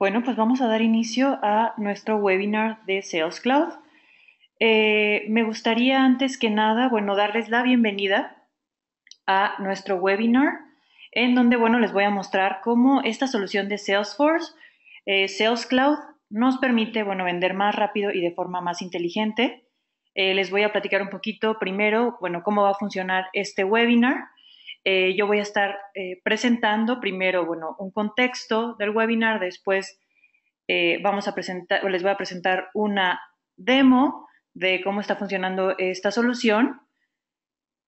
Bueno, pues vamos a dar inicio a nuestro webinar de Sales Cloud. Eh, me gustaría antes que nada, bueno, darles la bienvenida a nuestro webinar, en donde, bueno, les voy a mostrar cómo esta solución de Salesforce, eh, Sales Cloud, nos permite, bueno, vender más rápido y de forma más inteligente. Eh, les voy a platicar un poquito primero, bueno, cómo va a funcionar este webinar. Eh, yo voy a estar eh, presentando primero, bueno, un contexto del webinar, después eh, vamos a presentar, les voy a presentar una demo de cómo está funcionando esta solución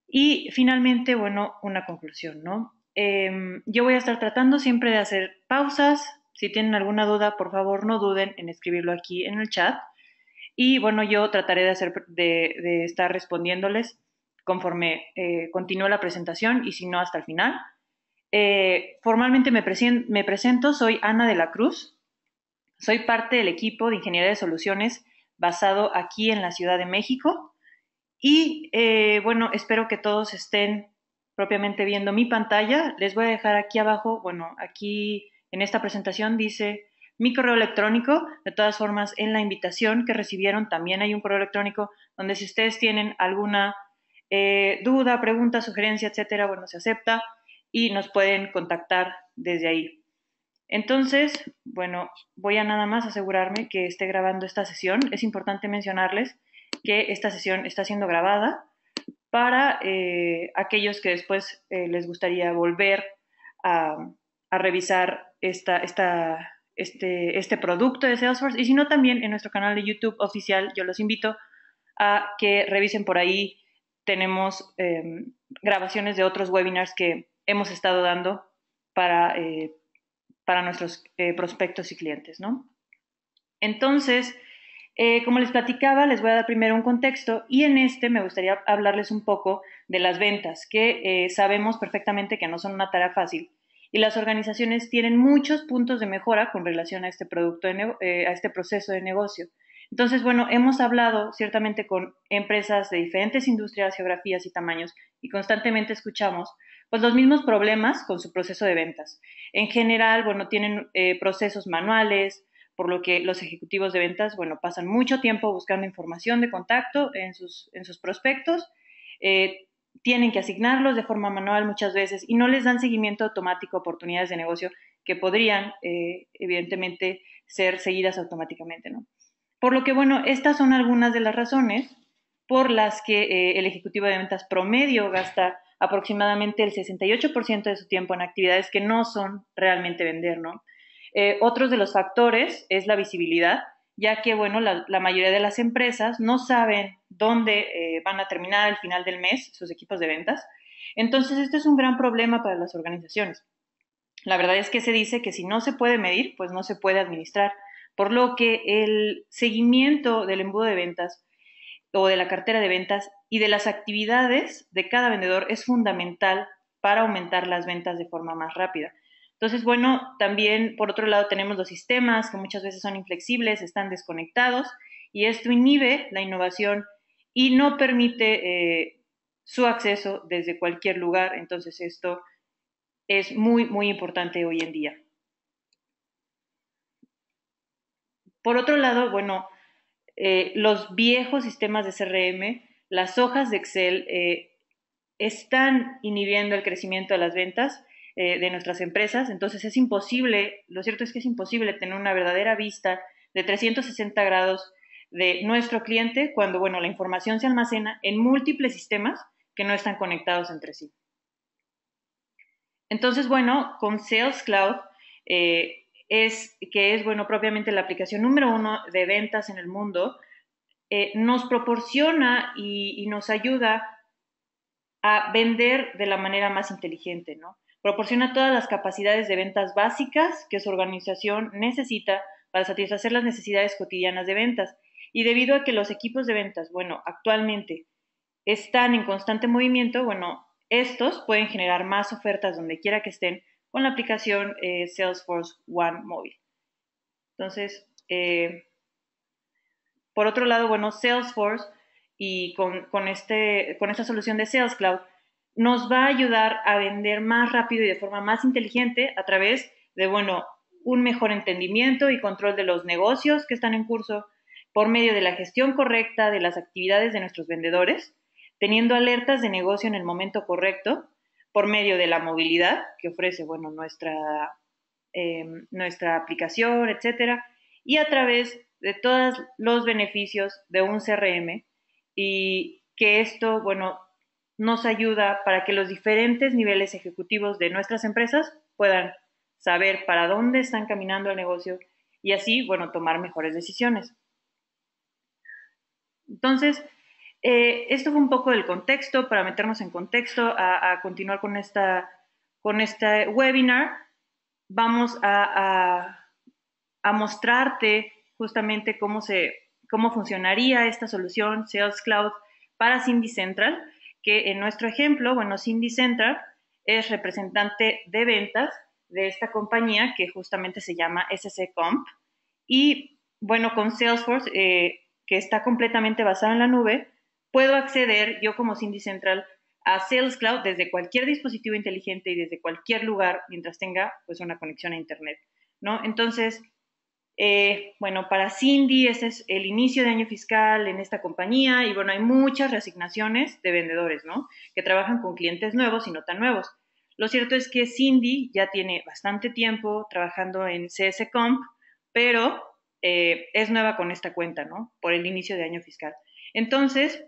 y finalmente, bueno, una conclusión, ¿no? Em, yo voy a estar tratando siempre de hacer pausas. Si tienen alguna duda, por favor, no duden en escribirlo aquí en el chat. Y bueno, yo trataré de, hacer, de estar respondiéndoles conforme eh, continúe la presentación y si no, hasta el final. Eh, formalmente me, presento, soy Ana de la Cruz, soy parte del equipo de Ingeniería de Soluciones basado aquí en la Ciudad de México y eh, bueno, espero que todos estén propiamente viendo mi pantalla. Les voy a dejar aquí abajo, bueno, aquí en esta presentación dice mi correo electrónico. De todas formas, en la invitación que recibieron también hay un correo electrónico donde si ustedes tienen alguna eh, duda, pregunta, sugerencia, etcétera, bueno, se acepta y nos pueden contactar desde ahí. Entonces, bueno, voy a nada más asegurarme que esté grabando esta sesión. Es importante mencionarles que esta sesión está siendo grabada para eh, aquellos que después eh, les gustaría volver a, revisar este, este producto de Salesforce. Y si no, también en nuestro canal de YouTube oficial, yo los invito a que revisen por ahí tenemos em, grabaciones de otros webinars que hemos estado dando para, eh, nuestros eh, prospectos y clientes, ¿no? Entonces, eh, como les platicaba, les voy a dar primero un contexto y en este me gustaría hablarles un poco de las ventas, que sabemos perfectamente que no son una tarea fácil y las organizaciones tienen muchos puntos de mejora con relación a este producto, a este proceso de negocio. Entonces, bueno, hemos hablado ciertamente con empresas de diferentes industrias, geografías y tamaños y constantemente escuchamos pues los mismos problemas con su proceso de ventas. En general, bueno, tienen eh, procesos manuales, por lo que los ejecutivos de ventas, bueno, pasan mucho tiempo buscando información de contacto en sus, prospectos, eh, tienen que asignarlos de forma manual muchas veces y no les dan seguimiento automático a oportunidades de negocio que podrían, eh, evidentemente, ser seguidas automáticamente, ¿no? Por lo que, bueno, estas son algunas de las razones por las que eh, el ejecutivo de ventas promedio gasta aproximadamente el 68% de su tiempo en actividades que no son realmente vender, ¿no? Eh, otros de los factores es la visibilidad, ya que, bueno, la, mayoría de las empresas no saben dónde eh, van a terminar al final del mes sus equipos de ventas. Entonces, esto es un gran problema para las organizaciones. La verdad es que se dice que si no se puede medir, pues no se puede administrar por lo que el seguimiento del embudo de ventas o de la cartera de ventas y de las actividades de cada vendedor es fundamental para aumentar las ventas de forma más rápida. Entonces, bueno, también por otro lado tenemos los sistemas que muchas veces son inflexibles, están desconectados y esto inhibe la innovación y no permite eh, su acceso desde cualquier lugar. Entonces, esto es muy, muy importante hoy en día. Por otro lado, bueno, eh, los viejos sistemas de CRM, las hojas de Excel, eh, están inhibiendo el crecimiento de las ventas eh, de nuestras empresas, entonces es imposible, lo cierto es que es imposible tener una verdadera vista de 360 grados de nuestro cliente cuando, bueno, la información se almacena en múltiples sistemas que no están conectados entre sí. Entonces, bueno, con Sales Cloud, es que es, bueno, propiamente la aplicación número uno de ventas en el mundo, eh, nos proporciona y, nos ayuda a vender de la manera más inteligente, ¿no? Proporciona todas las capacidades de ventas básicas que su organización necesita para satisfacer las necesidades cotidianas de ventas. Y debido a que los equipos de ventas, bueno, actualmente están en constante movimiento, bueno, estos pueden generar más ofertas donde quiera que estén con la aplicación eh, Salesforce One Mobile. Entonces, eh, por otro lado, bueno, Salesforce y con, con, este, con esta solución de Sales Cloud nos va a ayudar a vender más rápido y de forma más inteligente a través de, bueno, un mejor entendimiento y control de los negocios que están en curso por medio de la gestión correcta de las actividades de nuestros vendedores, teniendo alertas de negocio en el momento correcto por medio de la movilidad que ofrece, bueno, nuestra, em, nuestra aplicación, etcétera, y a través de todos los beneficios de un CRM y que esto, bueno, nos ayuda para que los diferentes niveles ejecutivos de nuestras empresas puedan saber para dónde están caminando el negocio y así, bueno, tomar mejores decisiones. Entonces, eh, esto fue un poco del contexto, para meternos en contexto, a, continuar con, esta, con este webinar, vamos a, a, mostrarte justamente cómo, se, cómo funcionaría esta solución Sales Cloud para Cindy Central, que en nuestro ejemplo, bueno, Cindy Central es representante de ventas de esta compañía que justamente se llama SC Comp. Y bueno, con Salesforce, eh, que está completamente basada en la nube, puedo acceder yo como Cindy Central a Sales Cloud desde cualquier dispositivo inteligente y desde cualquier lugar mientras tenga pues una conexión a Internet, ¿no? Entonces, eh, bueno, para Cindy ese es el inicio de año fiscal en esta compañía y bueno, hay muchas reasignaciones de vendedores, ¿no? Que trabajan con clientes nuevos y no tan nuevos. Lo cierto es que Cindy ya tiene bastante tiempo trabajando en CS Comp, pero eh, es nueva con esta cuenta, ¿no? Por el inicio de año fiscal. Entonces,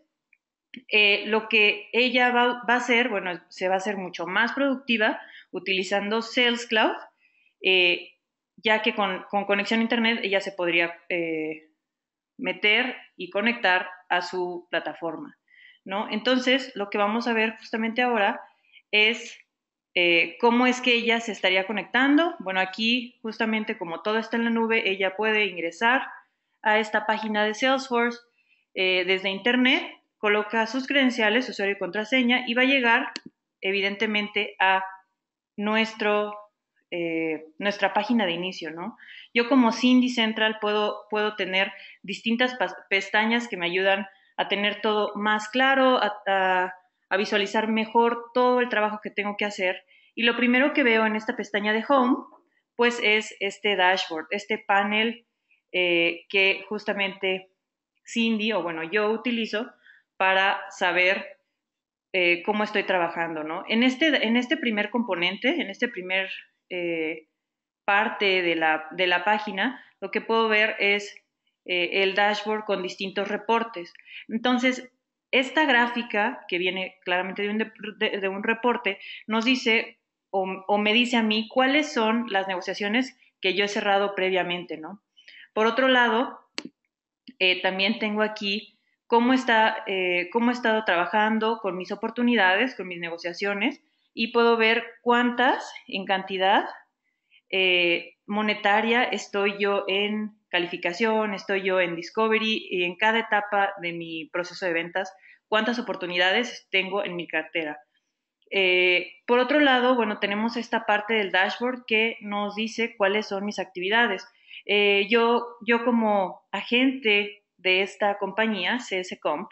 eh, lo que ella va, a hacer, bueno, se va a hacer mucho más productiva utilizando Sales Cloud, eh, ya que con, conexión a Internet ella se podría eh, meter y conectar a su plataforma, ¿no? Entonces, lo que vamos a ver justamente ahora es cómo es que ella se estaría conectando. Bueno, aquí justamente como todo está en la nube, ella puede ingresar a esta página de Salesforce desde Internet coloca sus credenciales, usuario y contraseña y va a llegar evidentemente a nuestro, eh, nuestra página de inicio, ¿no? Yo como Cindy Central puedo, puedo tener distintas pestañas que me ayudan a tener todo más claro, a, visualizar mejor todo el trabajo que tengo que hacer. Y lo primero que veo en esta pestaña de Home, pues es este dashboard, este panel eh, que justamente Cindy o bueno, yo utilizo para saber eh, cómo estoy trabajando, ¿no? En este, en este primer componente, en esta primer eh, parte de la, de la, página, lo que puedo ver es eh, el dashboard con distintos reportes. Entonces, esta gráfica, que viene claramente de un, un reporte, nos dice o, me dice a mí cuáles son las negociaciones que yo he cerrado previamente, ¿no? Por otro lado, también tengo aquí cómo, está, eh, he estado trabajando con mis oportunidades, con mis negociaciones, y puedo ver cuántas en cantidad eh, monetaria estoy yo en calificación, estoy yo en discovery y en cada etapa de mi proceso de ventas, cuántas oportunidades tengo en mi cartera. Eh, por otro lado, bueno, tenemos esta parte del dashboard que nos dice cuáles son mis actividades. yo, yo como agente de esta compañía, CS Comp,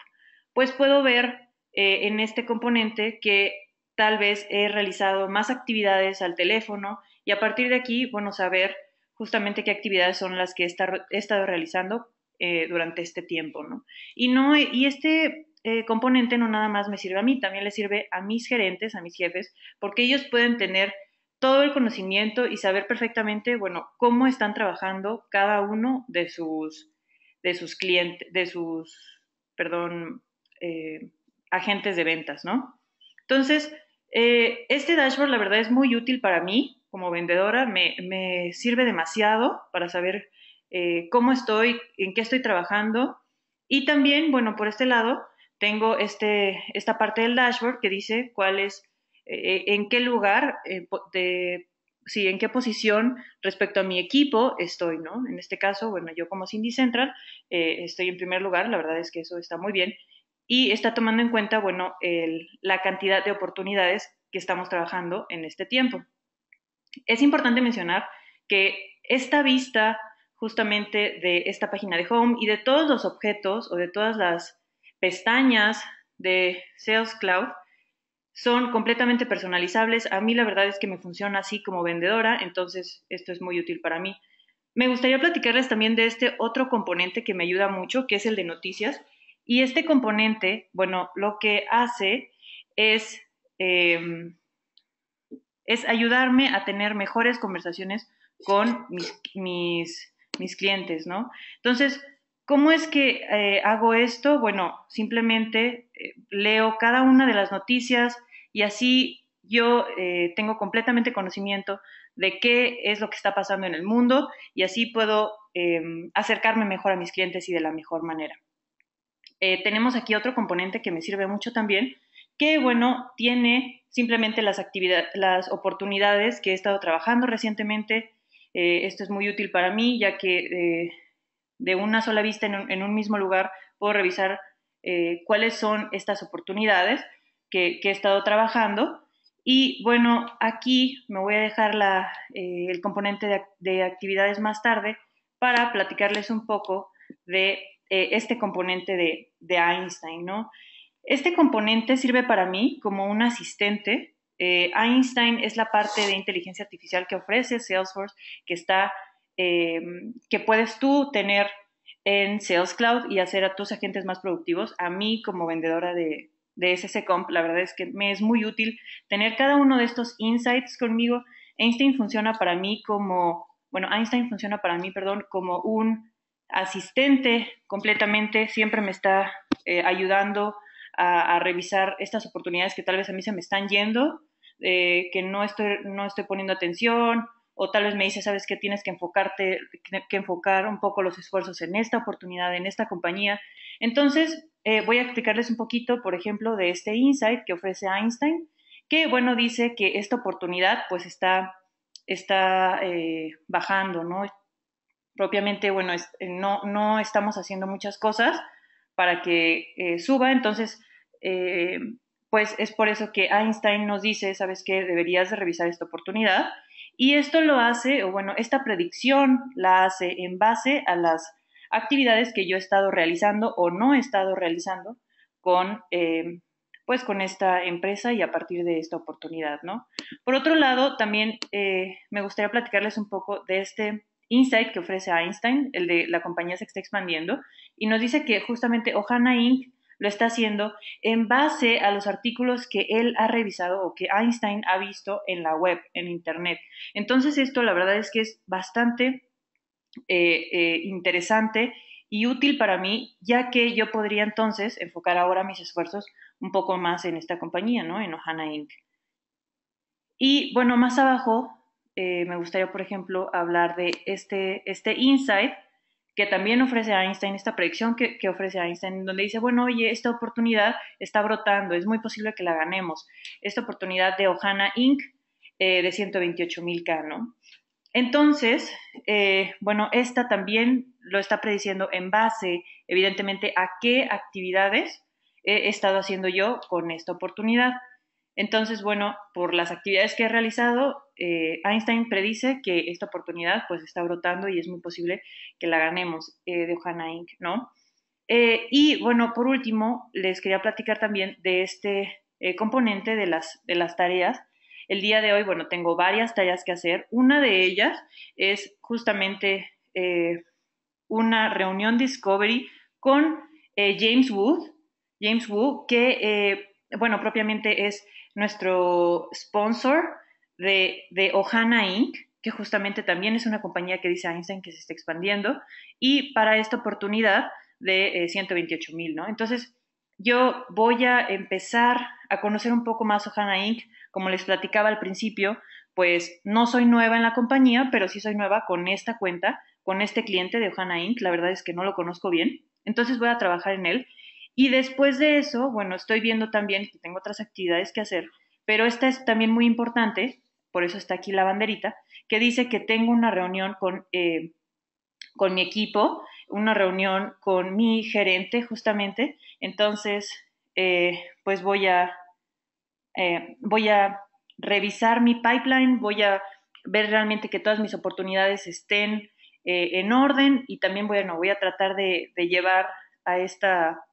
pues puedo ver eh, en este componente que tal vez he realizado más actividades al teléfono y a partir de aquí, bueno, saber justamente qué actividades son las que he estado realizando eh, durante este tiempo, ¿no? Y, no, y este eh, componente no nada más me sirve a mí, también le sirve a mis gerentes, a mis jefes, porque ellos pueden tener todo el conocimiento y saber perfectamente, bueno, cómo están trabajando cada uno de sus de sus clientes, de sus, perdón, eh, agentes de ventas, ¿no? Entonces, eh, este dashboard la verdad es muy útil para mí como vendedora, me, sirve demasiado para saber eh, cómo estoy, en qué estoy trabajando y también, bueno, por este lado, tengo este, esta parte del dashboard que dice cuál es, en qué lugar de sí, en qué posición respecto a mi equipo estoy, ¿no? En este caso, bueno, yo como Cindy Central eh, estoy en primer lugar, la verdad es que eso está muy bien, y está tomando en cuenta, bueno, la cantidad de oportunidades que estamos trabajando en este tiempo. Es importante mencionar que esta vista justamente de esta página de Home y de todos los objetos o de todas las pestañas de Sales Cloud son completamente personalizables. A mí la verdad es que me funciona así como vendedora, entonces esto es muy útil para mí. Me gustaría platicarles también de este otro componente que me ayuda mucho, que es el de noticias. Y este componente, bueno, lo que hace es, em, es ayudarme a tener mejores conversaciones con mis, mis, mis clientes, ¿no? Entonces, ¿Cómo es que eh, hago esto? Bueno, simplemente eh, leo cada una de las noticias y así yo eh, tengo completamente conocimiento de qué es lo que está pasando en el mundo y así puedo acercarme mejor a mis clientes y de la mejor manera. tenemos aquí otro componente que me sirve mucho también, que bueno, tiene simplemente las actividades, las oportunidades que he estado trabajando recientemente. esto es muy útil para mí, ya que de una sola vista en un, mismo lugar, puedo revisar eh, cuáles son estas oportunidades que, he estado trabajando. Y bueno, aquí me voy a dejar eh, el componente de, actividades más tarde para platicarles un poco de eh, este componente de, Einstein, ¿no? Este componente sirve para mí como un asistente. Einstein es la parte de inteligencia artificial que ofrece Salesforce, que está eh, que puedes tú tener en Sales Cloud y hacer a tus agentes más productivos. A mí como vendedora de, de Comp, la verdad es que me es muy útil tener cada uno de estos insights conmigo. Einstein funciona para mí como, bueno, Einstein funciona para mí, perdón, como un asistente completamente, siempre me está eh, ayudando a, revisar estas oportunidades que tal vez a mí se me están yendo, eh, que no estoy, no estoy poniendo atención o tal vez me dice, sabes que tienes que enfocarte, que enfocar un poco los esfuerzos en esta oportunidad, en esta compañía. Entonces, eh, voy a explicarles un poquito, por ejemplo, de este insight que ofrece Einstein, que, bueno, dice que esta oportunidad, pues, está, está eh, bajando, ¿no? Propiamente, bueno, eh, no, estamos haciendo muchas cosas para que suba, entonces, pues, es por eso que Einstein nos dice, sabes que deberías de revisar esta oportunidad y esto lo hace, o bueno, esta predicción la hace en base a las actividades que yo he estado realizando o no he estado realizando con, eh, pues, con esta empresa y a partir de esta oportunidad, ¿no? Por otro lado, también eh, me gustaría platicarles un poco de este insight que ofrece Einstein, el de la compañía se está expandiendo, y nos dice que justamente Ohana Inc lo está haciendo en base a los artículos que él ha revisado o que Einstein ha visto en la web, en Internet. Entonces esto la verdad es que es bastante eh, eh, interesante y útil para mí, ya que yo podría entonces enfocar ahora mis esfuerzos un poco más en esta compañía, ¿no? En Ohana Inc. Y bueno, más abajo eh, me gustaría, por ejemplo, hablar de este, este insight que también ofrece Einstein, esta predicción que, ofrece Einstein, donde dice, bueno, oye, esta oportunidad está brotando, es muy posible que la ganemos. Esta oportunidad de Ohana Inc. Eh, de 128 mil K, ¿no? Entonces, eh, bueno, esta también lo está prediciendo en base, evidentemente, a qué actividades he estado haciendo yo con esta oportunidad. Entonces, bueno, por las actividades que he realizado, eh, Einstein predice que esta oportunidad pues está brotando y es muy posible que la ganemos eh, de Ohana Inc., ¿no? Eh, y bueno, por último, les quería platicar también de este componente de las, de las tareas. El día de hoy, bueno, tengo varias tareas que hacer. Una de ellas es justamente una reunión Discovery con James Wood, James Wood, que, bueno, propiamente es nuestro sponsor de, de Ohana Inc., que justamente también es una compañía que dice Einstein que se está expandiendo, y para esta oportunidad de 128 eh, mil, ¿no? Entonces, yo voy a empezar a conocer un poco más Ohana Inc. Como les platicaba al principio, pues no soy nueva en la compañía, pero sí soy nueva con esta cuenta, con este cliente de Ohana Inc. La verdad es que no lo conozco bien. Entonces voy a trabajar en él y después de eso, bueno, estoy viendo también que tengo otras actividades que hacer, pero esta es también muy importante, por eso está aquí la banderita, que dice que tengo una reunión con, eh, con mi equipo, una reunión con mi gerente justamente, entonces, eh, pues voy a, eh, voy a revisar mi pipeline, voy a ver realmente que todas mis oportunidades estén en orden y también, bueno, voy a tratar de llevar a esta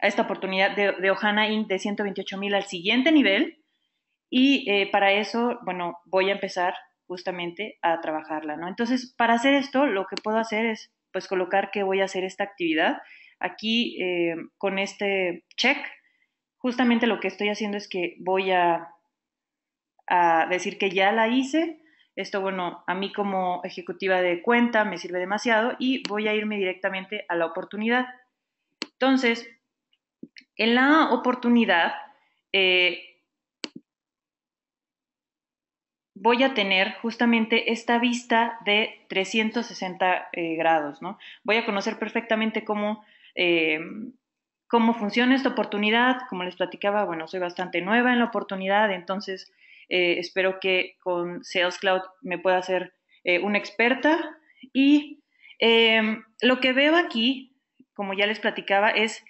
a esta oportunidad de, de Ohana Inc. de 128 mil al siguiente nivel. Y eh, para eso, bueno, voy a empezar justamente a trabajarla, ¿no? Entonces, para hacer esto, lo que puedo hacer es, pues, colocar que voy a hacer esta actividad. Aquí, eh, con este check, justamente lo que estoy haciendo es que voy a, a decir que ya la hice. Esto, bueno, a mí como ejecutiva de cuenta me sirve demasiado y voy a irme directamente a la oportunidad. Entonces, en la oportunidad eh, voy a tener justamente esta vista de 360 eh, grados, ¿no? Voy a conocer perfectamente cómo, eh, cómo funciona esta oportunidad. Como les platicaba, bueno, soy bastante nueva en la oportunidad, entonces espero que con Sales Cloud me pueda hacer una experta. Y lo que veo aquí, como ya les platicaba, es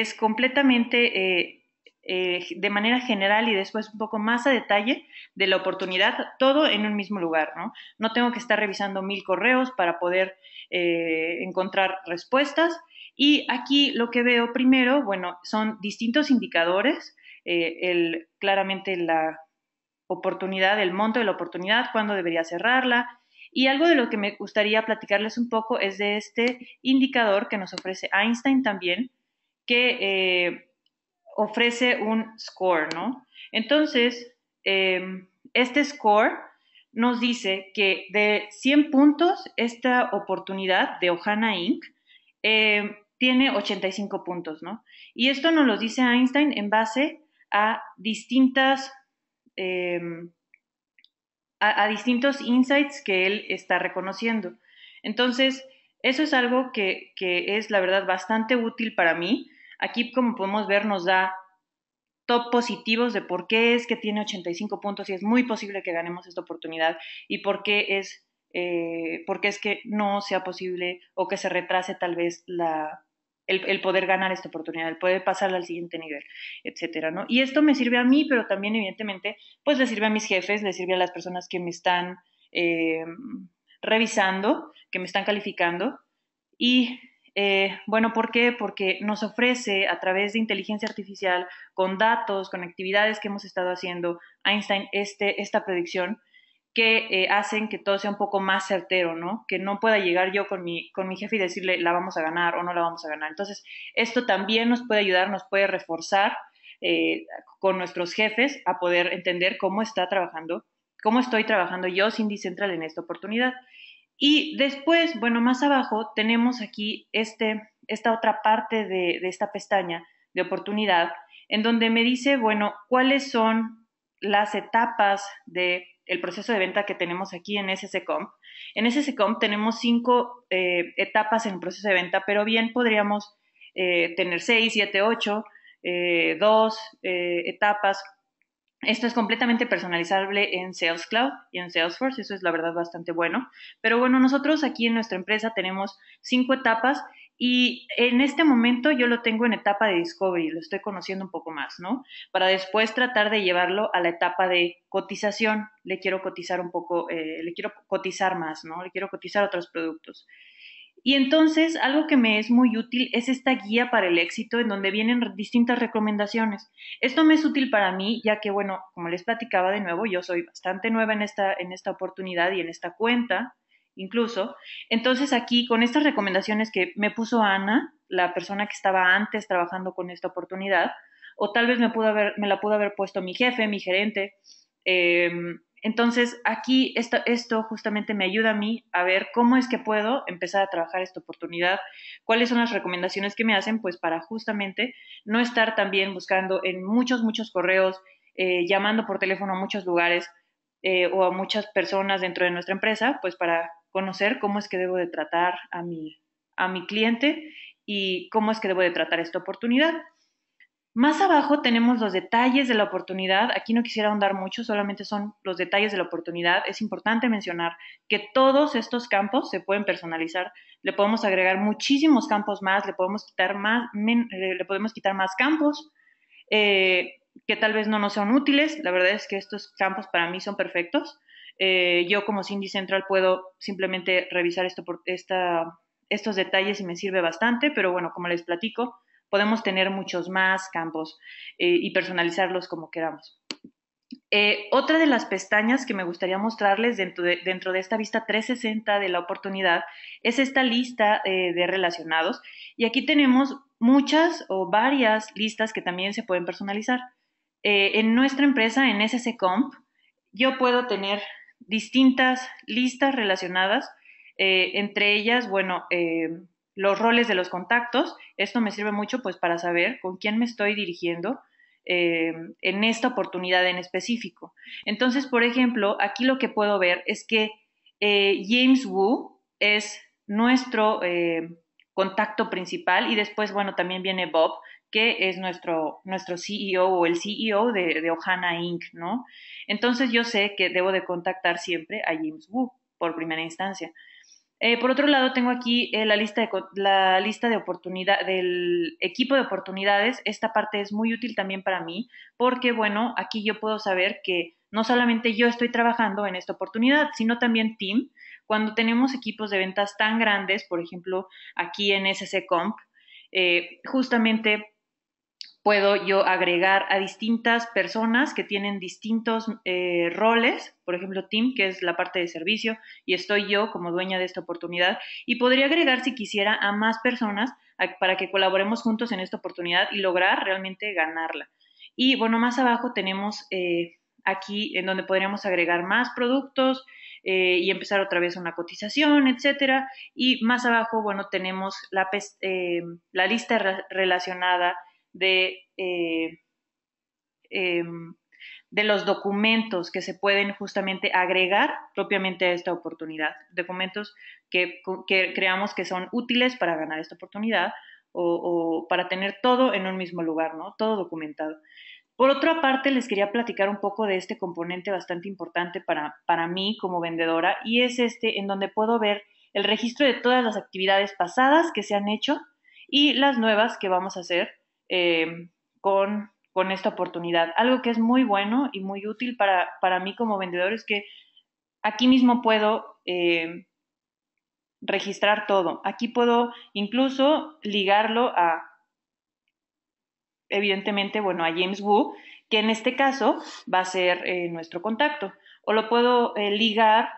es completamente eh, eh, de manera general y después un poco más a detalle de la oportunidad, todo en un mismo lugar, ¿no? tengo que estar revisando mil correos para poder eh, encontrar respuestas. Y aquí lo que veo primero, bueno, son distintos indicadores, claramente la oportunidad, el monto de la oportunidad, cuándo debería cerrarla, y algo de lo que me gustaría platicarles un poco es de este indicador que nos ofrece Einstein también, que eh, ofrece un score, ¿no? Entonces, em, este score nos dice que de 100 puntos, esta oportunidad de Ohana Inc. Em, tiene 85 puntos, ¿no? Y esto nos lo dice Einstein en base a distintas... Em, a, distintos insights que él está reconociendo. Entonces, eso es algo que es, la verdad, bastante útil para mí, Aquí, como podemos ver, nos da top positivos de por qué es que tiene 85 puntos y es muy posible que ganemos esta oportunidad y por qué es, eh, es que no sea posible o que se retrase tal vez el, poder ganar esta oportunidad, el poder pasarla al siguiente nivel, etcétera, ¿no? Y esto me sirve a mí, pero también evidentemente, pues le sirve a mis jefes, le sirve a las personas que me están eh, revisando, que me están calificando y eh, bueno, ¿por qué? Porque nos ofrece a través de inteligencia artificial, con datos, con actividades que hemos estado haciendo, Einstein este, esta predicción que eh, hacen que todo sea un poco más certero, ¿no? Que no pueda llegar yo con mi, jefe y decirle la vamos a ganar o no la vamos a ganar. Entonces, esto también nos puede ayudar, nos puede reforzar eh, con nuestros jefes a poder entender cómo está trabajando, cómo estoy trabajando yo sin Central, en esta oportunidad. Y después, bueno, más abajo tenemos aquí este, esta otra parte de, esta pestaña de oportunidad, en donde me dice, bueno, cuáles son las etapas del proceso de venta que tenemos aquí en SSCOM. En SSCOM tenemos cinco eh, etapas en el proceso de venta, pero bien podríamos eh, tener seis, siete, ocho, eh, dos etapas esto es completamente personalizable en Sales Cloud y en Salesforce, eso es la verdad bastante bueno. Pero bueno, nosotros aquí en nuestra empresa tenemos cinco etapas y en este momento yo lo tengo en etapa de discovery, lo estoy conociendo un poco más, ¿no? Para después tratar de llevarlo a la etapa de cotización, le quiero cotizar un poco, eh, le quiero cotizar más, ¿no? Le quiero cotizar otros productos. Y entonces, algo que me es muy útil es esta guía para el éxito en donde vienen distintas recomendaciones. Esto me es útil para mí, ya que, bueno, como les platicaba de nuevo, yo soy bastante nueva en esta, en esta oportunidad y en esta cuenta, incluso. Entonces, aquí, con estas recomendaciones que me puso Ana, la persona que estaba antes trabajando con esta oportunidad, o tal vez me, pudo haber, me la pudo haber puesto mi jefe, mi gerente, eh, entonces, aquí esto, justamente me ayuda a mí a ver cómo es que puedo empezar a trabajar esta oportunidad, cuáles son las recomendaciones que me hacen, pues para justamente no estar también buscando en muchos, muchos correos, eh, llamando por teléfono a muchos lugares eh, o a muchas personas dentro de nuestra empresa, pues para conocer cómo es que debo de tratar a mi, a mi cliente y cómo es que debo de tratar esta oportunidad. Más abajo tenemos los detalles de la oportunidad. Aquí no quisiera ahondar mucho, solamente son los detalles de la oportunidad. Es importante mencionar que todos estos campos se pueden personalizar. Le podemos agregar muchísimos campos más, le podemos quitar más, eh, campos eh, que tal vez no nos sean útiles. La verdad es que estos campos para mí son perfectos. Eh, yo como Cindy Central puedo simplemente revisar estos detalles y me sirve bastante, pero bueno, como les platico, podemos tener muchos más campos eh, y personalizarlos como queramos. Eh, otra de las pestañas que me gustaría mostrarles dentro de, dentro de, esta vista 360 de la oportunidad es esta lista eh, de relacionados. Y aquí tenemos muchas o varias listas que también se pueden personalizar. en nuestra empresa, en SSCOMP yo puedo tener distintas listas relacionadas, entre ellas, bueno, los roles de los contactos. Esto me sirve mucho pues para saber con quién me estoy dirigiendo eh, en esta oportunidad en específico. Entonces, por ejemplo, aquí lo que puedo ver es que eh, James Wu es nuestro eh, contacto principal y después, bueno, también viene Bob, que es nuestro, nuestro CEO o el CEO de, Ohana Inc., ¿no? Entonces yo sé que debo de contactar siempre a James Wu por primera instancia. Eh, por otro lado, tengo aquí eh, la, lista de, la lista de oportunidad del equipo de oportunidades. Esta parte es muy útil también para mí porque, bueno, aquí yo puedo saber que no solamente yo estoy trabajando en esta oportunidad, sino también Team. Cuando tenemos equipos de ventas tan grandes, por ejemplo, aquí en SC Comp, eh, justamente puedo yo agregar a distintas personas que tienen distintos eh, roles, por ejemplo, Tim, que es la parte de servicio, y estoy yo como dueña de esta oportunidad, y podría agregar, si quisiera, a más personas para que colaboremos juntos en esta oportunidad y lograr realmente ganarla. Y bueno, más abajo tenemos eh, aquí en donde podríamos agregar más productos eh, y empezar otra vez una cotización, etcétera. Y más abajo, bueno, tenemos la, lista relacionada eh, em, de, los documentos que se pueden justamente agregar propiamente a esta oportunidad, documentos que, que creamos que son útiles para ganar esta oportunidad o, para tener todo en un mismo lugar, ¿no? Todo documentado. Por otra parte, les quería platicar un poco de este componente bastante importante para, para mí como vendedora y es este en donde puedo ver el registro de todas las actividades pasadas que se han hecho y las nuevas que vamos a hacer eh, con, con, esta oportunidad. Algo que es muy bueno y muy útil para, para mí como vendedor es que aquí mismo puedo eh, registrar todo. Aquí puedo incluso ligarlo a, evidentemente, bueno, a James Wu, que en este caso va a ser eh, nuestro contacto. O lo puedo ligar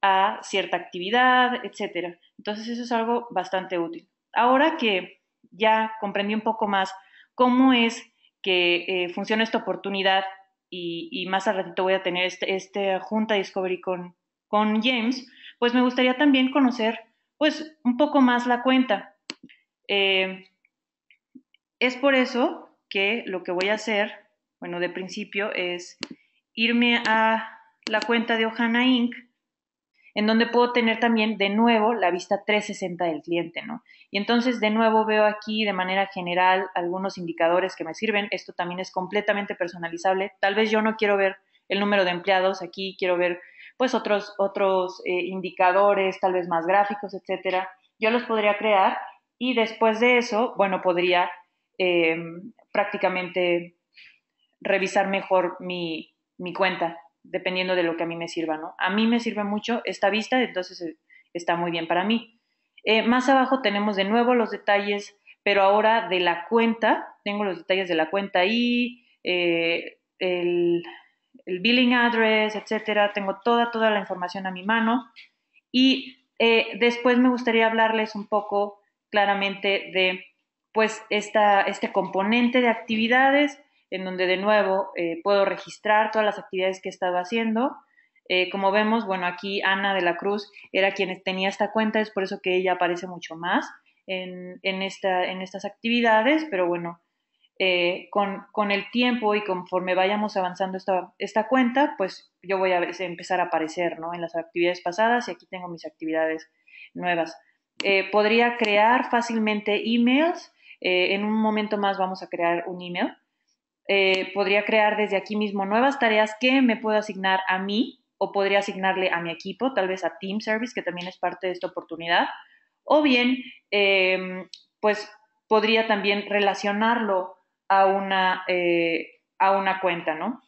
a cierta actividad, etcétera. Entonces eso es algo bastante útil. Ahora que ya comprendí un poco más cómo es que eh, funciona esta oportunidad y, más al ratito voy a tener este, esta este junta Discovery con, James, pues me gustaría también conocer pues un poco más la cuenta. Eh, es por eso que lo que voy a hacer, bueno, de principio es irme a la cuenta de Ohana Inc en donde puedo tener también de nuevo la vista 360 del cliente, ¿no? Y entonces de nuevo veo aquí de manera general algunos indicadores que me sirven. Esto también es completamente personalizable. Tal vez yo no quiero ver el número de empleados aquí, quiero ver pues otros, otros eh, indicadores, tal vez más gráficos, etcétera. Yo los podría crear y después de eso, bueno, podría eh, prácticamente revisar mejor mi, mi cuenta dependiendo de lo que a mí me sirva, ¿no? A mí me sirve mucho esta vista, entonces eh, está muy bien para mí. Eh, más abajo tenemos de nuevo los detalles, pero ahora de la cuenta, tengo los detalles de la cuenta ahí, eh, el, billing address, etcétera, tengo toda, toda la información a mi mano. Y después me gustaría hablarles un poco claramente de pues este componente de actividades, en donde de nuevo eh, puedo registrar todas las actividades que he estado haciendo. Eh, como vemos, bueno, aquí Ana de la Cruz era quien tenía esta cuenta, es por eso que ella aparece mucho más en, estas actividades, pero bueno, eh, con, el tiempo y conforme vayamos avanzando esta, cuenta, pues yo voy a empezar a aparecer ¿no? en las actividades pasadas y aquí tengo mis actividades nuevas. podría crear fácilmente emails. en un momento más vamos a crear un email. Eh, podría crear desde aquí mismo nuevas tareas que me puedo asignar a mí o podría asignarle a mi equipo, tal vez a Team Service, que también es parte de esta oportunidad, o bien, em, pues podría también relacionarlo a una, eh, a una cuenta, ¿no?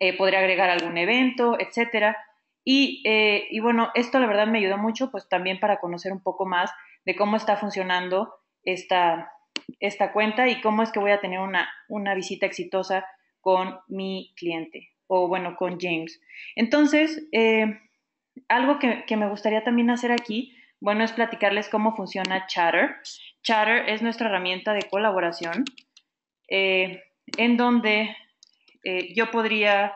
Eh, podría agregar algún evento, etcétera. Y, y bueno, esto la verdad me ayudó mucho, pues también para conocer un poco más de cómo está funcionando esta, esta cuenta y cómo es que voy a tener una, una visita exitosa con mi cliente o bueno, con James. Entonces, eh, algo que, que, me gustaría también hacer aquí, bueno, es platicarles cómo funciona Chatter. Chatter es nuestra herramienta de colaboración eh, en donde eh, yo podría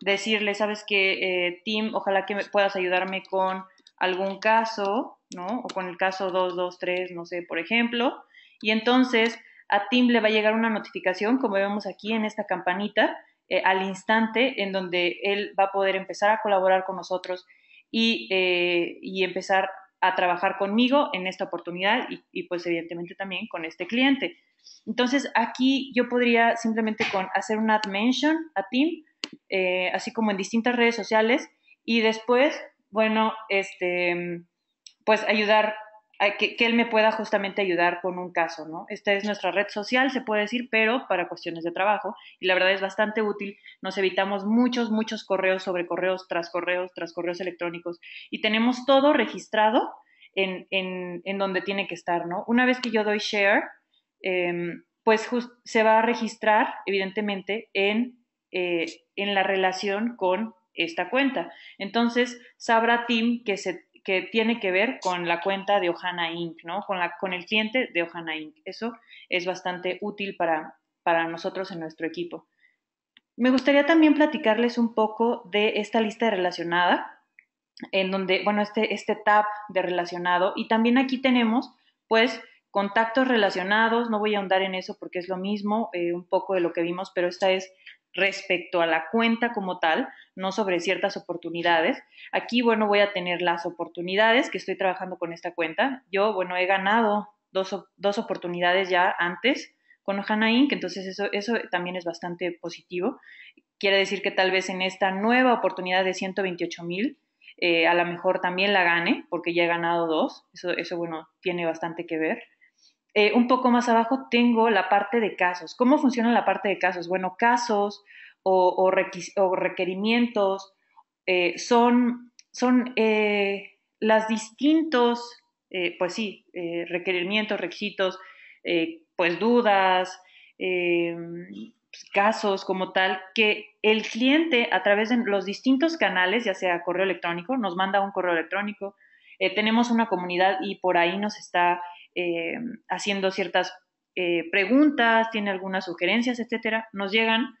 decirle, sabes que, Tim, ojalá que puedas ayudarme con algún caso ¿no? O con el caso 3 no sé, por ejemplo. Y entonces a Tim le va a llegar una notificación, como vemos aquí en esta campanita, eh, al instante en donde él va a poder empezar a colaborar con nosotros y, eh, empezar a trabajar conmigo en esta oportunidad y, pues evidentemente también con este cliente. Entonces aquí yo podría simplemente con hacer una ad mention a Tim, eh, así como en distintas redes sociales y después, bueno, este pues ayudar, a que, él me pueda justamente ayudar con un caso, ¿no? Esta es nuestra red social, se puede decir, pero para cuestiones de trabajo y la verdad es bastante útil. Nos evitamos muchos, muchos correos sobre correos, tras correos, tras correos electrónicos y tenemos todo registrado en, en, donde tiene que estar, ¿no? Una vez que yo doy share, em, pues se va a registrar, evidentemente, en, eh, en la relación con esta cuenta. Entonces, sabrá Tim que se que tiene que ver con la cuenta de Ohana Inc., ¿no? Con, la, con el cliente de Ohana Inc. Eso es bastante útil para, para nosotros en nuestro equipo. Me gustaría también platicarles un poco de esta lista relacionada, en donde, bueno, este, este tab de relacionado, y también aquí tenemos, pues, Contactos relacionados, no voy a ahondar en eso porque es lo mismo, eh, un poco de lo que vimos, pero esta es respecto a la cuenta como tal, no sobre ciertas oportunidades. Aquí, bueno, voy a tener las oportunidades que estoy trabajando con esta cuenta. Yo, bueno, he ganado dos, dos oportunidades ya antes con Ohana Inc., entonces eso, eso también es bastante positivo. Quiere decir que tal vez en esta nueva oportunidad de 128 mil, eh, a lo mejor también la gane, porque ya he ganado dos. Eso, eso bueno, tiene bastante que ver. Eh, un poco más abajo tengo la parte de casos. ¿Cómo funciona la parte de casos? Bueno, casos o, requerimientos eh, son, son eh, las distintos, pues sí, requerimientos, requisitos, pues dudas, casos como tal, que el cliente a través de los distintos canales, ya sea correo electrónico, nos manda un correo electrónico, tenemos una comunidad y por ahí nos está eh, haciendo ciertas eh, preguntas, tiene algunas sugerencias, etcétera, nos llegan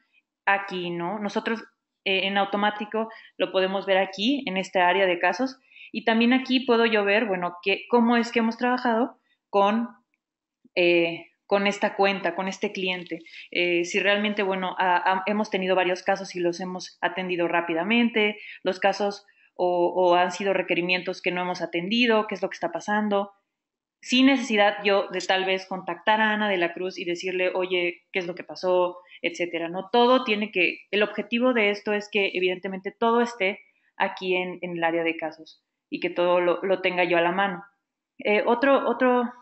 aquí, ¿no? Nosotros eh, en automático lo podemos ver aquí, en esta área de casos, y también aquí puedo yo ver, bueno, cómo es que hemos trabajado con, con esta cuenta, con este cliente. si realmente, bueno, hemos tenido varios casos y los hemos atendido rápidamente, los casos o, han sido requerimientos que no hemos atendido, qué es lo que está pasando sin necesidad yo de tal vez contactar a Ana de la Cruz y decirle, oye, ¿qué es lo que pasó? Etcétera, ¿no? Todo tiene que, el objetivo de esto es que evidentemente todo esté aquí en, el área de casos y que todo lo, tenga yo a la mano. Eh, otro, otro,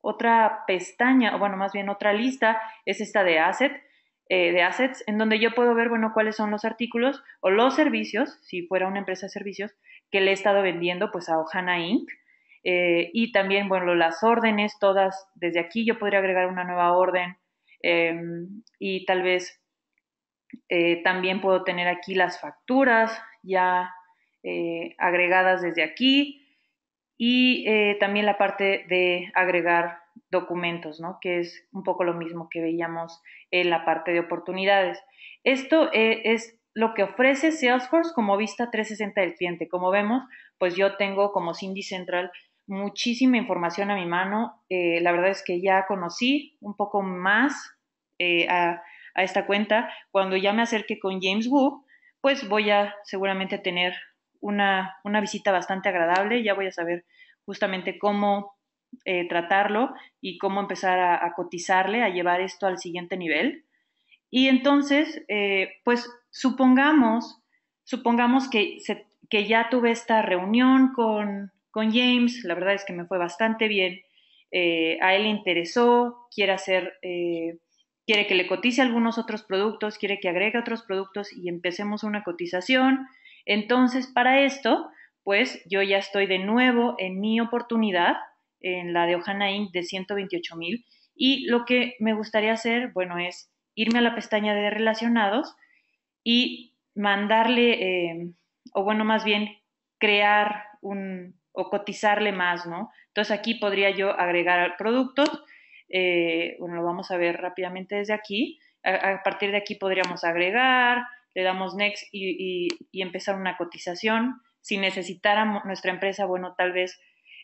otra pestaña, o bueno, más bien otra lista, es esta de asset, eh, de assets, en donde yo puedo ver, bueno, cuáles son los artículos o los servicios, si fuera una empresa de servicios, que le he estado vendiendo pues a Ohana Inc., eh, y también, bueno, las órdenes, todas, desde aquí yo podría agregar una nueva orden em, y tal vez eh, también puedo tener aquí las facturas ya eh, agregadas desde aquí y también la parte de agregar documentos, ¿no? Que es un poco lo mismo que veíamos en la parte de oportunidades. Esto es lo que ofrece Salesforce como vista 360 del cliente. Como vemos, pues yo tengo como Cindy Central muchísima información a mi mano. Eh, la verdad es que ya conocí un poco más eh, a, esta cuenta. Cuando ya me acerque con James Wu, pues voy a seguramente tener una, visita bastante agradable. Ya voy a saber justamente cómo eh, tratarlo y cómo empezar a, cotizarle, a llevar esto al siguiente nivel. Y entonces, pues supongamos, supongamos que, que ya tuve esta reunión con, con James, la verdad es que me fue bastante bien. Eh, a él le interesó, quiere hacer, eh, quiere que le cotice algunos otros productos, quiere que agregue otros productos y empecemos una cotización. Entonces, para esto, pues yo ya estoy de nuevo en mi oportunidad, en la de Ohana Inc. de 128 mil. Y lo que me gustaría hacer, bueno, es irme a la pestaña de relacionados y mandarle, eh, o bueno, más bien crear un, o cotizarle más, ¿no? Entonces aquí podría yo agregar productos, producto. Eh, bueno, lo vamos a ver rápidamente desde aquí, a, partir de aquí podríamos agregar, le damos next y, empezar una cotización. Si necesitara nuestra empresa, bueno, tal vez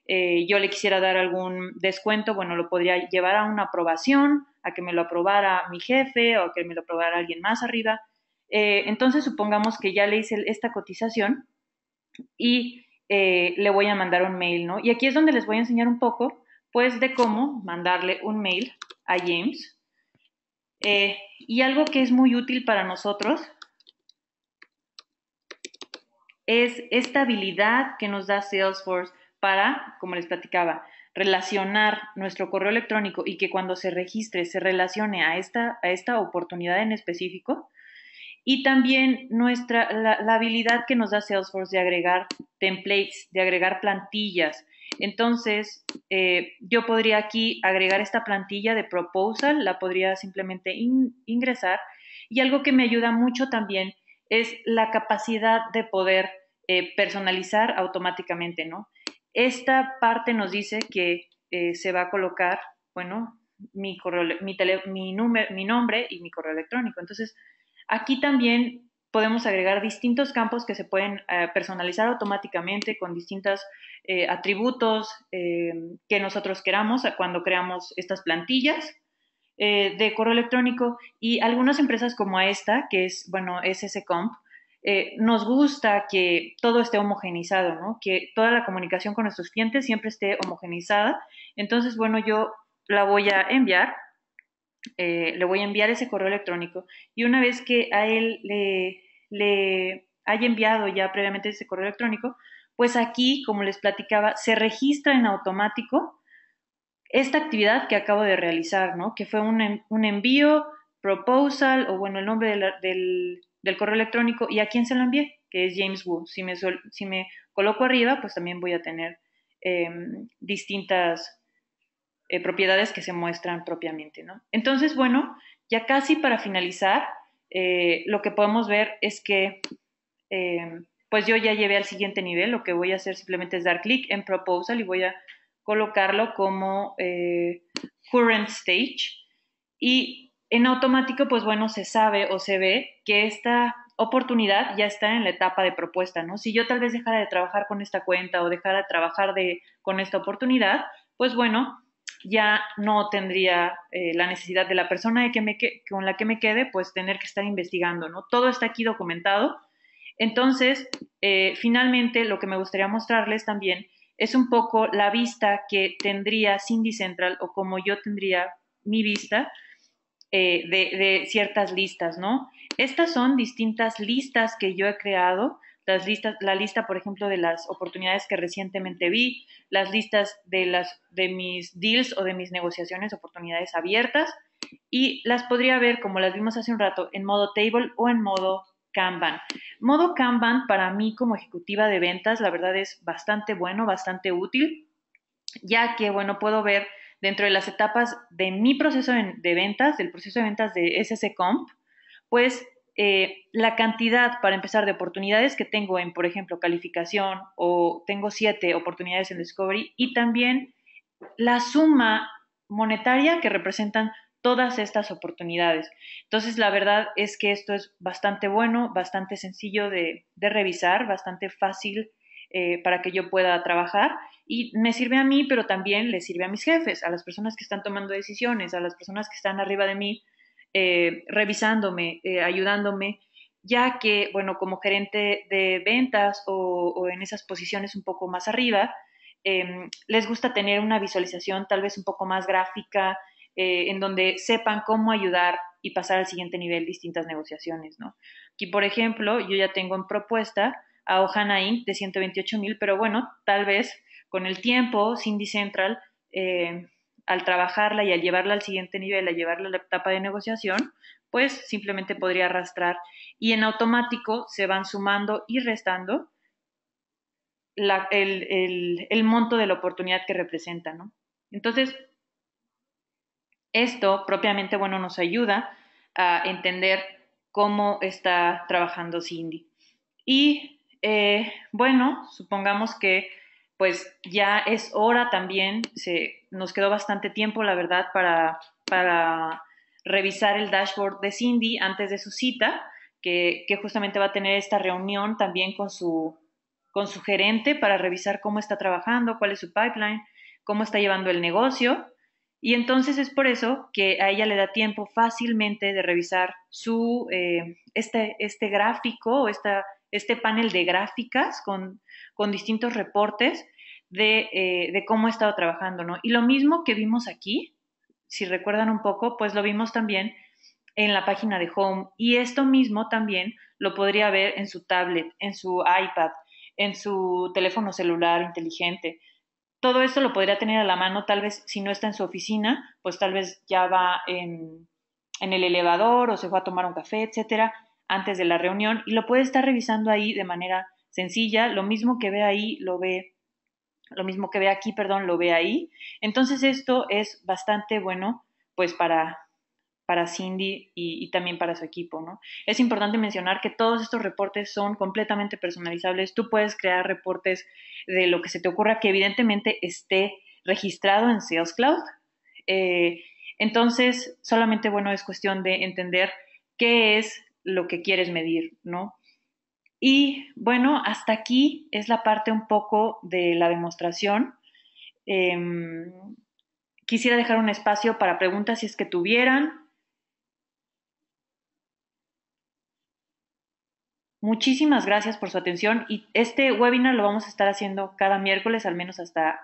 eh, yo le quisiera dar algún descuento, bueno, lo podría llevar a una aprobación, a que me lo aprobara mi jefe o a que me lo aprobara alguien más arriba. Eh, entonces, supongamos que ya le hice esta cotización y eh, le voy a mandar un mail, ¿no? Y aquí es donde les voy a enseñar un poco, pues, de cómo mandarle un mail a James. Eh, y algo que es muy útil para nosotros es esta habilidad que nos da Salesforce para, como les platicaba, relacionar nuestro correo electrónico y que cuando se registre se relacione a esta, a esta oportunidad en específico, y también nuestra, la, habilidad que nos da Salesforce de agregar templates, de agregar plantillas. Entonces, eh, yo podría aquí agregar esta plantilla de proposal, la podría simplemente ingresar. Y algo que me ayuda mucho también es la capacidad de poder eh, personalizar automáticamente, ¿no? Esta parte nos dice que eh, se va a colocar, bueno, mi, mi nombre y mi correo electrónico. Entonces, Aquí también podemos agregar distintos campos que se pueden eh, personalizar automáticamente con distintos eh, atributos eh, que nosotros queramos cuando creamos estas plantillas de correo electrónico y algunas empresas como esta, que es, bueno, SSComp, nos gusta que todo esté homogenizado, ¿no? que toda la comunicación con nuestros clientes siempre esté homogenizada. Entonces, bueno, yo la voy a enviar eh, le voy a enviar ese correo electrónico y una vez que a él le, haya enviado ya previamente ese correo electrónico, pues aquí, como les platicaba, se registra en automático esta actividad que acabo de realizar, ¿no? Que fue un, envío, proposal o bueno, el nombre del, correo electrónico y a quién se lo envié, que es James Wu. Si me, si me coloco arriba, pues también voy a tener em, distintas eh, propiedades que se muestran propiamente, ¿no? Entonces, bueno, ya casi para finalizar, eh, lo que podemos ver es que eh, pues yo ya llevé al siguiente nivel, lo que voy a hacer simplemente es dar clic en Proposal y voy a colocarlo como Current Stage y en automático pues bueno se sabe o se ve que esta oportunidad ya está en la etapa de propuesta, ¿no? Si yo tal vez dejara de trabajar con esta cuenta o dejara de trabajar con esta oportunidad, pues bueno, ya no tendría eh, la necesidad de la persona de que me con la que me quede, pues tener que estar investigando, ¿no? Todo está aquí documentado. Entonces, eh, finalmente, lo que me gustaría mostrarles también es un poco la vista que tendría Cindy Central o como yo tendría mi vista eh, de, de ciertas listas, ¿no? Estas son distintas listas que yo he creado las listas, la lista, por ejemplo, de las oportunidades que recientemente vi, las listas de, las, de mis deals o de mis negociaciones, oportunidades abiertas, y las podría ver, como las vimos hace un rato, en modo table o en modo Kanban. Modo Kanban para mí como ejecutiva de ventas, la verdad es bastante bueno, bastante útil, ya que, bueno, puedo ver dentro de las etapas de mi proceso de ventas, del proceso de ventas de SSComp, pues eh, la cantidad, para empezar, de oportunidades que tengo en, por ejemplo, calificación o tengo siete oportunidades en Discovery y también la suma monetaria que representan todas estas oportunidades. Entonces, la verdad es que esto es bastante bueno, bastante sencillo de, revisar, bastante fácil eh, para que yo pueda trabajar y me sirve a mí, pero también le sirve a mis jefes, a las personas que están tomando decisiones, a las personas que están arriba de mí, eh, revisándome, eh, ayudándome, ya que, bueno, como gerente de ventas o, en esas posiciones un poco más arriba, em, les gusta tener una visualización tal vez un poco más gráfica, eh, en donde sepan cómo ayudar y pasar al siguiente nivel distintas negociaciones, ¿no? Aquí, por ejemplo, yo ya tengo en propuesta a Ohana Inc. de 128 mil, pero bueno, tal vez con el tiempo, Cindy Central al trabajarla y al llevarla al siguiente nivel, a llevarla a la etapa de negociación, pues simplemente podría arrastrar y en automático se van sumando y restando el, monto de la oportunidad que representa, Entonces, esto propiamente, bueno, nos ayuda a entender cómo está trabajando Cindy. Y, eh, bueno, supongamos que pues ya es hora también, se, nos quedó bastante tiempo, la verdad, para, revisar el dashboard de Cindy antes de su cita, que, justamente va a tener esta reunión también con su, gerente para revisar cómo está trabajando, cuál es su pipeline, cómo está llevando el negocio. Y entonces es por eso que a ella le da tiempo fácilmente de revisar su, eh, este, este, gráfico o este panel de gráficas con, con distintos reportes eh, de, cómo ha estado trabajando, ¿no? Y lo mismo que vimos aquí, si recuerdan un poco, pues lo vimos también en la página de Home y esto mismo también lo podría ver en su tablet, en su iPad, en su teléfono celular inteligente. Todo esto lo podría tener a la mano, tal vez si no está en su oficina, pues tal vez ya va en, en el elevador o se fue a tomar un café, etcétera, antes de la reunión y lo puede estar revisando ahí de manera sencilla. Lo mismo que ve ahí lo ve lo mismo que ve aquí, perdón, lo ve ahí. Entonces esto es bastante bueno, pues para, para Cindy y, también para su equipo, ¿no? Es importante mencionar que todos estos reportes son completamente personalizables. Tú puedes crear reportes de lo que se te ocurra que evidentemente esté registrado en Sales Cloud. Eh, entonces, solamente, bueno, es cuestión de entender qué es lo que quieres medir, ¿no? Y bueno, hasta aquí es la parte un poco de la demostración. Em, quisiera dejar un espacio para preguntas si es que tuvieran. Muchísimas gracias por su atención y este webinar lo vamos a estar haciendo cada miércoles, al menos hasta,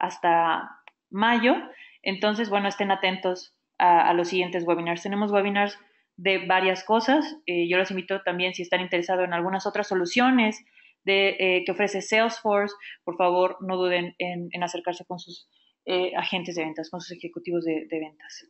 hasta mayo. Entonces, bueno, estén atentos a los siguientes webinars. Tenemos webinars de varias cosas. Eh, yo los invito también, si están interesados en algunas otras soluciones de, eh, que ofrece Salesforce, por favor, no duden en, acercarse con sus eh, agentes de ventas, con sus ejecutivos de ventas.